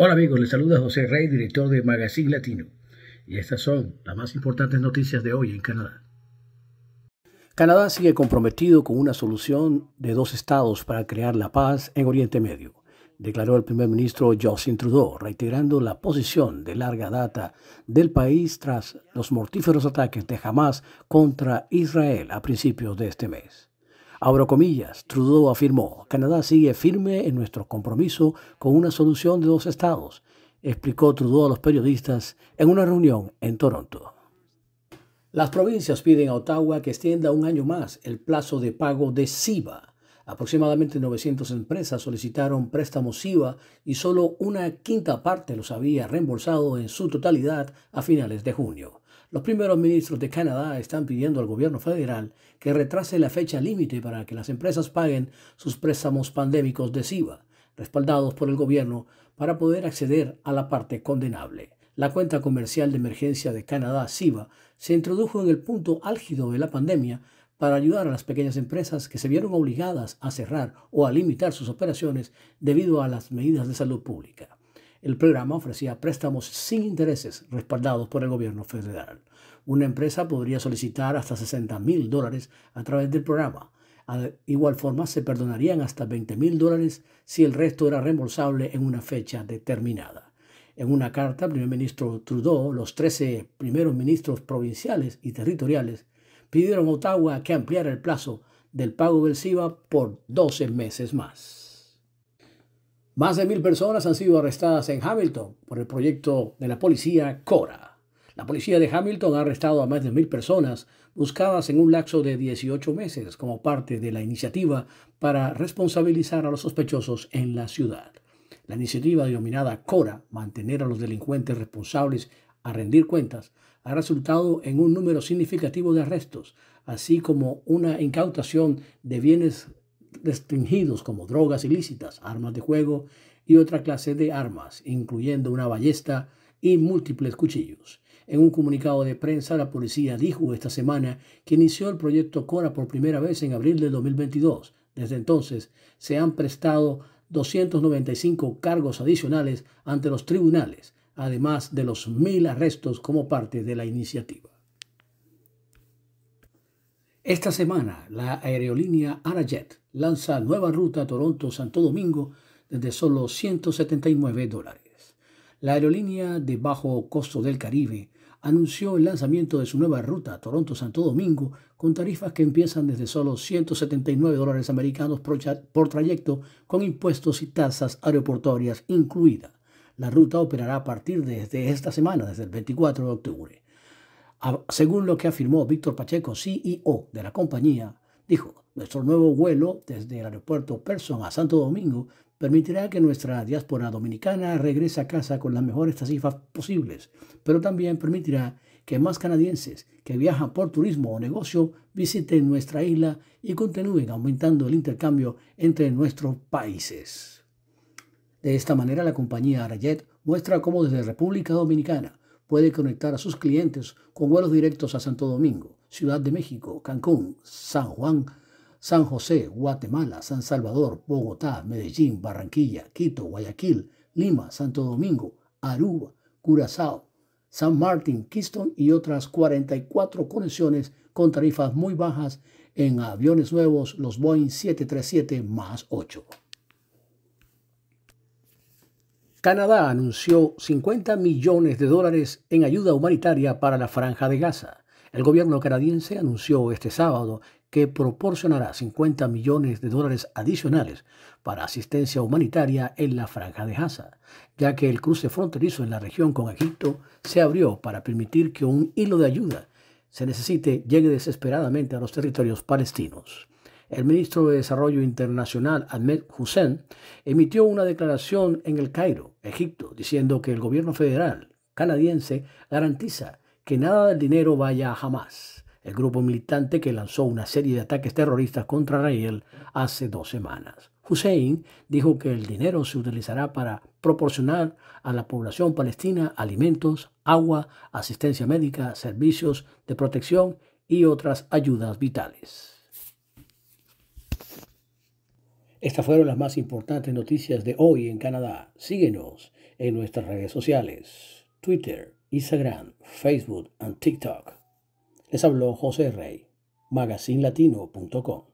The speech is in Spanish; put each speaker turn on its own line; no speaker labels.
Hola amigos, les saluda José Rey, director de Magazine Latino. Y estas son las más importantes noticias de hoy en Canadá. Canadá sigue comprometido con una solución de dos estados para crear la paz en Oriente Medio, declaró el primer ministro Justin Trudeau, reiterando la posición de larga data del país tras los mortíferos ataques de Hamas contra Israel a principios de este mes. Abro comillas, Trudeau afirmó, Canadá sigue firme en nuestro compromiso con una solución de dos estados, explicó Trudeau a los periodistas en una reunión en Toronto. Las provincias piden a Ottawa que extienda un año más el plazo de pago de SIVA Aproximadamente 900 empresas solicitaron préstamos IVA y solo una quinta parte los había reembolsado en su totalidad a finales de junio. Los primeros ministros de Canadá están pidiendo al gobierno federal que retrase la fecha límite para que las empresas paguen sus préstamos pandémicos de SIVA, respaldados por el gobierno, para poder acceder a la parte condenable. La cuenta comercial de emergencia de Canadá, SIVA, se introdujo en el punto álgido de la pandemia para ayudar a las pequeñas empresas que se vieron obligadas a cerrar o a limitar sus operaciones debido a las medidas de salud pública. El programa ofrecía préstamos sin intereses respaldados por el gobierno federal. Una empresa podría solicitar hasta 60 mil dólares a través del programa. De igual forma, se perdonarían hasta 20 mil dólares si el resto era reembolsable en una fecha determinada. En una carta, el primer ministro Trudeau, los 13 primeros ministros provinciales y territoriales pidieron a Ottawa que ampliara el plazo del pago del SIVA por 12 meses más. Más de mil personas han sido arrestadas en Hamilton por el proyecto de la policía Cora. La policía de Hamilton ha arrestado a más de mil personas buscadas en un lapso de 18 meses como parte de la iniciativa para responsabilizar a los sospechosos en la ciudad. La iniciativa denominada Cora, mantener a los delincuentes responsables a rendir cuentas, ha resultado en un número significativo de arrestos, así como una incautación de bienes restringidos como drogas ilícitas, armas de juego y otra clase de armas, incluyendo una ballesta y múltiples cuchillos. En un comunicado de prensa, la policía dijo esta semana que inició el proyecto Cora por primera vez en abril de 2022. Desde entonces, se han prestado 295 cargos adicionales ante los tribunales, además de los mil arrestos como parte de la iniciativa. Esta semana, la aerolínea Arajet lanza nueva ruta Toronto-Santo Domingo desde solo 179 dólares. La aerolínea de bajo costo del Caribe anunció el lanzamiento de su nueva ruta Toronto-Santo Domingo con tarifas que empiezan desde solo 179 dólares americanos por trayecto con impuestos y tasas aeroportuarias incluidas. La ruta operará a partir de esta semana, desde el 24 de octubre. Según lo que afirmó Víctor Pacheco, CEO de la compañía, dijo, nuestro nuevo vuelo desde el aeropuerto Person a Santo Domingo permitirá que nuestra diáspora dominicana regrese a casa con las mejores tarifas posibles, pero también permitirá que más canadienses que viajan por turismo o negocio visiten nuestra isla y continúen aumentando el intercambio entre nuestros países. De esta manera, la compañía Arayet muestra cómo desde República Dominicana puede conectar a sus clientes con vuelos directos a Santo Domingo, Ciudad de México, Cancún, San Juan, San José, Guatemala, San Salvador, Bogotá, Medellín, Barranquilla, Quito, Guayaquil, Lima, Santo Domingo, Aruba, Curazao, San Martín, Kingston y otras 44 conexiones con tarifas muy bajas en aviones nuevos, los Boeing 737 8. Canadá anunció 50 millones de dólares en ayuda humanitaria para la franja de Gaza. El gobierno canadiense anunció este sábado que proporcionará 50 millones de dólares adicionales para asistencia humanitaria en la franja de Gaza, ya que el cruce fronterizo en la región con Egipto se abrió para permitir que un hilo de ayuda se necesite llegue desesperadamente a los territorios palestinos. El ministro de Desarrollo Internacional, Ahmed Hussein, emitió una declaración en el Cairo, Egipto, diciendo que el gobierno federal canadiense garantiza que nada del dinero vaya a Hamas, el grupo militante que lanzó una serie de ataques terroristas contra Israel hace dos semanas. Hussein dijo que el dinero se utilizará para proporcionar a la población palestina alimentos, agua, asistencia médica, servicios de protección y otras ayudas vitales. Estas fueron las más importantes noticias de hoy en Canadá. Síguenos en nuestras redes sociales, Twitter, Instagram, Facebook y TikTok. Les habló José Rey, magazinlatino.com.